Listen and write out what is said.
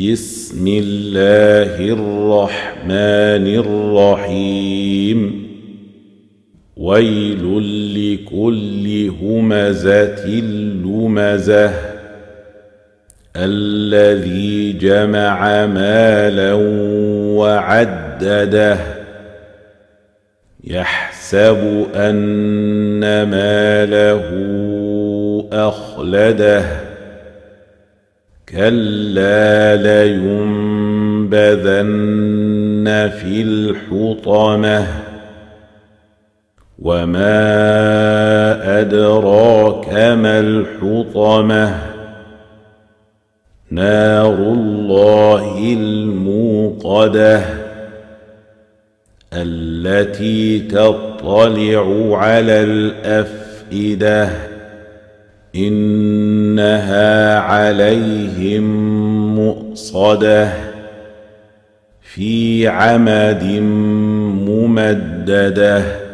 بسم الله الرحمن الرحيم ويل لكل همزه لمزه الذي جمع مالا وعدده يحسب ان ماله اخلده كلا لينبذن في الحطمة وما أدراك ما الحطمة نار الله الموقدة التي تطلع على الأفئدة إن إنها عليهم مؤصدة في عمد ممدده